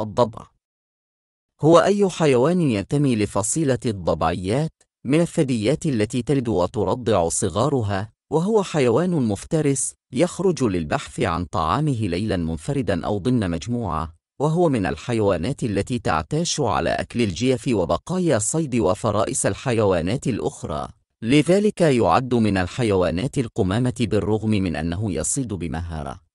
الضبع هو أي حيوان ينتمي لفصيلة الضبعيات من الثدييات التي تلد وترضع صغارها وهو حيوان مفترس يخرج للبحث عن طعامه ليلا منفردا أو ضمن مجموعة وهو من الحيوانات التي تعتاش على أكل الجيف وبقايا الصيد وفرائس الحيوانات الأخرى لذلك يعد من الحيوانات القمامة بالرغم من أنه يصيد بمهارة